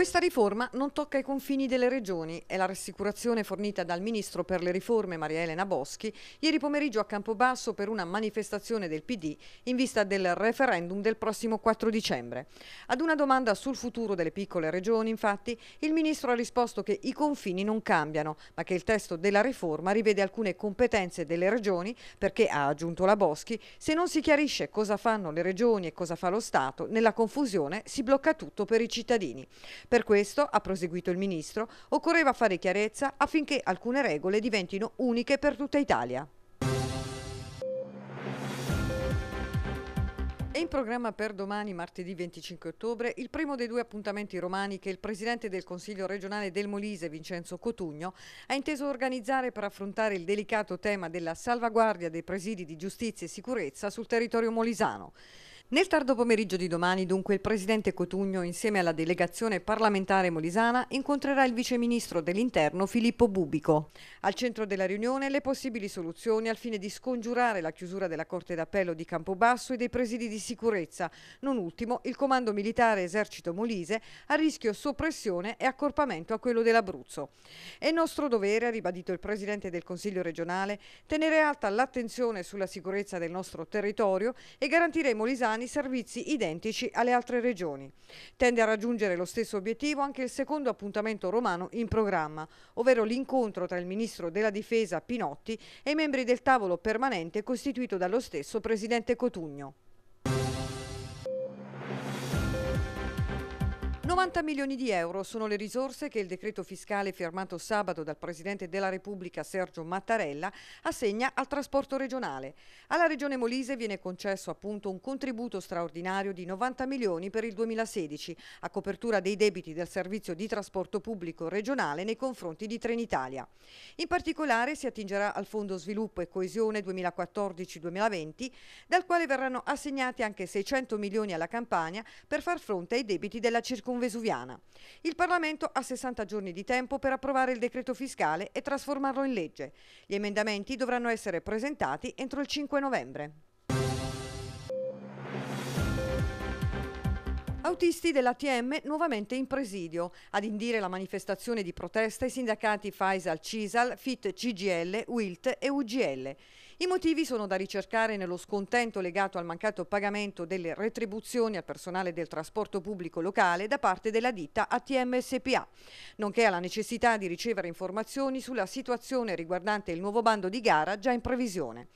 Questa riforma non tocca i confini delle regioni, è la rassicurazione fornita dal Ministro per le riforme Maria Elena Boschi ieri pomeriggio a Campobasso per una manifestazione del PD in vista del referendum del prossimo 4 dicembre. Ad una domanda sul futuro delle piccole regioni, infatti, il Ministro ha risposto che i confini non cambiano, ma che il testo della riforma rivede alcune competenze delle regioni perché, ha aggiunto la Boschi, se non si chiarisce cosa fanno le regioni e cosa fa lo Stato, nella confusione si blocca tutto per i cittadini. Per questo, ha proseguito il Ministro, occorreva fare chiarezza affinché alcune regole diventino uniche per tutta Italia. È in programma per domani, martedì 25 ottobre, il primo dei due appuntamenti romani che il Presidente del Consiglio regionale del Molise, Vincenzo Cotugno, ha inteso organizzare per affrontare il delicato tema della salvaguardia dei presidi di giustizia e sicurezza sul territorio molisano. Nel tardo pomeriggio di domani, dunque, il presidente Cotugno, insieme alla delegazione parlamentare molisana, incontrerà il viceministro dell'Interno Filippo Bubico. Al centro della riunione le possibili soluzioni al fine di scongiurare la chiusura della Corte d'Appello di Campobasso e dei presidi di sicurezza, non ultimo il comando militare esercito molise a rischio soppressione e accorpamento a quello dell'Abruzzo. È nostro dovere, ha ribadito il presidente del Consiglio regionale, tenere alta l'attenzione sulla sicurezza del nostro territorio e garantire ai molisani italiani servizi identici alle altre regioni. Tende a raggiungere lo stesso obiettivo anche il secondo appuntamento romano in programma, ovvero l'incontro tra il ministro della difesa Pinotti e i membri del tavolo permanente costituito dallo stesso presidente Cotugno. 90 milioni di euro sono le risorse che il decreto fiscale firmato sabato dal Presidente della Repubblica Sergio Mattarella assegna al trasporto regionale. Alla Regione Molise viene concesso appunto un contributo straordinario di 90 milioni per il 2016 a copertura dei debiti del servizio di trasporto pubblico regionale nei confronti di Trenitalia. In particolare si attingerà al Fondo Sviluppo e Coesione 2014-2020 dal quale verranno assegnati anche 600 milioni alla Campania per far fronte ai debiti della circonvallazione vesuviana. Il Parlamento ha 60 giorni di tempo per approvare il decreto fiscale e trasformarlo in legge. Gli emendamenti dovranno essere presentati entro il 5 novembre. Autisti dell'ATM nuovamente in presidio. Ad indire la manifestazione di protesta i sindacati Faisal Cisal, FIT CGL, WILT e UGL. I motivi sono da ricercare nello scontento legato al mancato pagamento delle retribuzioni al personale del trasporto pubblico locale da parte della ditta ATM SPA, nonché alla necessità di ricevere informazioni sulla situazione riguardante il nuovo bando di gara già in previsione.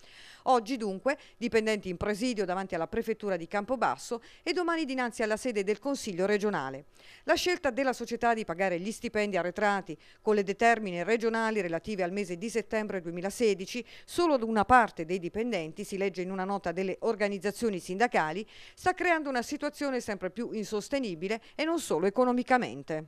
Oggi dunque dipendenti in presidio davanti alla prefettura di Campobasso e domani dinanzi alla sede del Consiglio regionale. La scelta della società di pagare gli stipendi arretrati con le determine regionali relative al mese di settembre 2016 solo ad una parte dei dipendenti, si legge in una nota delle organizzazioni sindacali, sta creando una situazione sempre più insostenibile e non solo economicamente.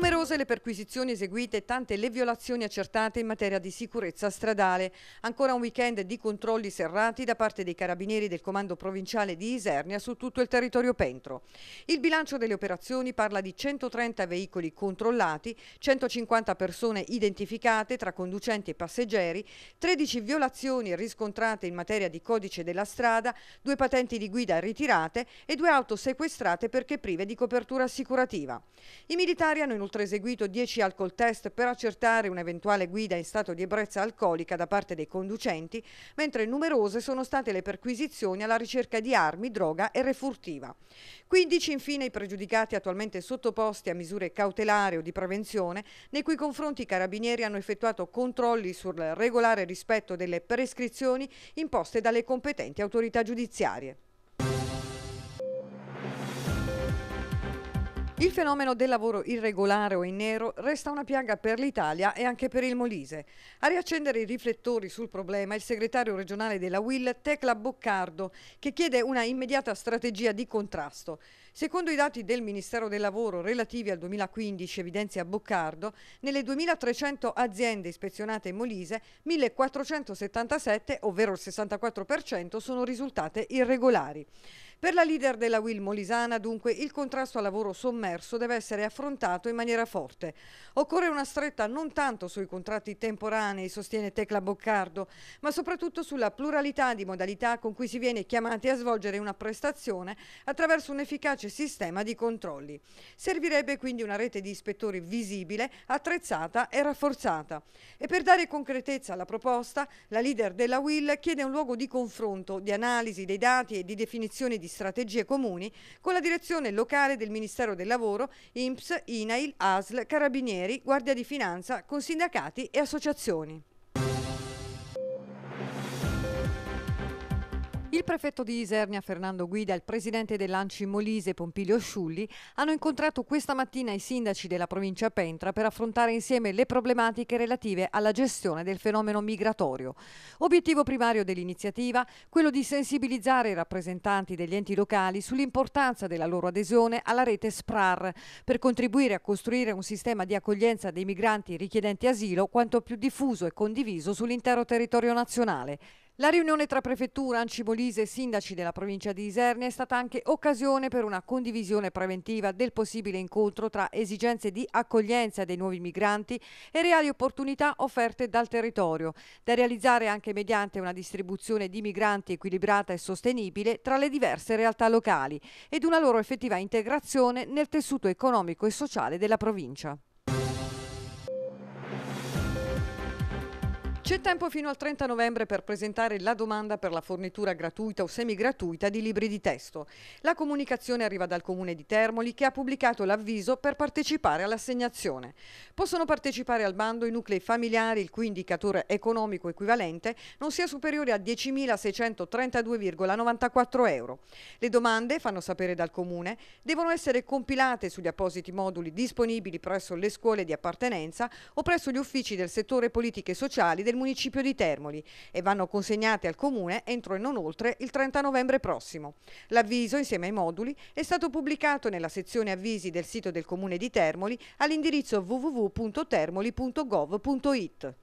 Numerose le perquisizioni eseguite e tante le violazioni accertate in materia di sicurezza stradale. Ancora un weekend di controlli serrati da parte dei carabinieri del comando provinciale di Isernia su tutto il territorio Pentro. Il bilancio delle operazioni parla di 130 veicoli controllati, 150 persone identificate tra conducenti e passeggeri, 13 violazioni riscontrate in materia di codice della strada, due patenti di guida ritirate e due auto sequestrate perché prive di copertura assicurativa. I militari hanno inoltre inoltre eseguito 10 alcol test per accertare un'eventuale guida in stato di ebbrezza alcolica da parte dei conducenti, mentre numerose sono state le perquisizioni alla ricerca di armi, droga e refurtiva. 15 infine i pregiudicati attualmente sottoposti a misure cautelari o di prevenzione, nei cui confronti i carabinieri hanno effettuato controlli sul regolare rispetto delle prescrizioni imposte dalle competenti autorità giudiziarie. Il fenomeno del lavoro irregolare o in nero resta una piaga per l'Italia e anche per il Molise. A riaccendere i riflettori sul problema il segretario regionale della UIL, Tecla Boccardo, che chiede una immediata strategia di contrasto. Secondo i dati del Ministero del Lavoro relativi al 2015, evidenzia Boccardo, nelle 2.300 aziende ispezionate in Molise, 1.477, ovvero il 64%, sono risultate irregolari. Per la leader della Will Molisana, dunque, il contrasto al lavoro sommerso deve essere affrontato in maniera forte. Occorre una stretta non tanto sui contratti temporanei, sostiene Tecla Boccardo, ma soprattutto sulla pluralità di modalità con cui si viene chiamati a svolgere una prestazione attraverso un efficace sistema di controlli. Servirebbe quindi una rete di ispettori visibile, attrezzata e rafforzata. E per dare concretezza alla proposta, la leader della Will chiede un luogo di confronto, di analisi dei dati e di definizione di di strategie comuni con la direzione locale del Ministero del Lavoro, INPS, INAIL, ASL, Carabinieri, Guardia di Finanza, con sindacati e associazioni. Il prefetto di Isernia Fernando Guida e il presidente dell'Anci Molise Pompilio Sciulli hanno incontrato questa mattina i sindaci della provincia Pentra per affrontare insieme le problematiche relative alla gestione del fenomeno migratorio. Obiettivo primario dell'iniziativa quello di sensibilizzare i rappresentanti degli enti locali sull'importanza della loro adesione alla rete SPRAR per contribuire a costruire un sistema di accoglienza dei migranti richiedenti asilo quanto più diffuso e condiviso sull'intero territorio nazionale. La riunione tra prefettura, Ancibolise e sindaci della provincia di Isernia è stata anche occasione per una condivisione preventiva del possibile incontro tra esigenze di accoglienza dei nuovi migranti e reali opportunità offerte dal territorio, da realizzare anche mediante una distribuzione di migranti equilibrata e sostenibile tra le diverse realtà locali ed una loro effettiva integrazione nel tessuto economico e sociale della provincia. C'è tempo fino al 30 novembre per presentare la domanda per la fornitura gratuita o semigratuita di libri di testo. La comunicazione arriva dal Comune di Termoli che ha pubblicato l'avviso per partecipare all'assegnazione. Possono partecipare al bando i nuclei familiari il cui indicatore economico equivalente non sia superiore a 10.632,94 euro. Le domande, fanno sapere dal Comune, devono essere compilate sugli appositi moduli disponibili presso le scuole di appartenenza o presso gli uffici del settore politiche sociali del municipio di Termoli e vanno consegnate al Comune entro e non oltre il 30 novembre prossimo. L'avviso, insieme ai moduli, è stato pubblicato nella sezione avvisi del sito del Comune di Termoli all'indirizzo www.termoli.gov.it.